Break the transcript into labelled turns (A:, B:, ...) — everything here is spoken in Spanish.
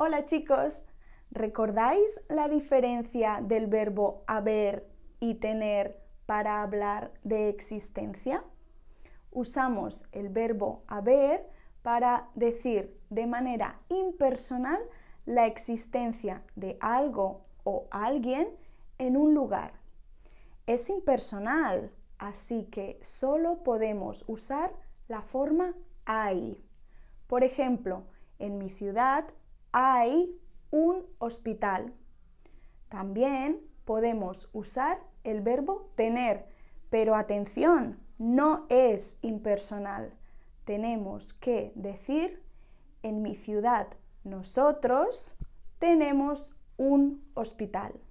A: Hola chicos, ¿recordáis la diferencia del verbo haber y tener para hablar de existencia? Usamos el verbo haber para decir de manera impersonal la existencia de algo o alguien en un lugar. Es impersonal, así que solo podemos usar la forma hay. Por ejemplo, en mi ciudad hay un hospital. También podemos usar el verbo tener, pero atención, no es impersonal. Tenemos que decir, en mi ciudad nosotros tenemos un hospital.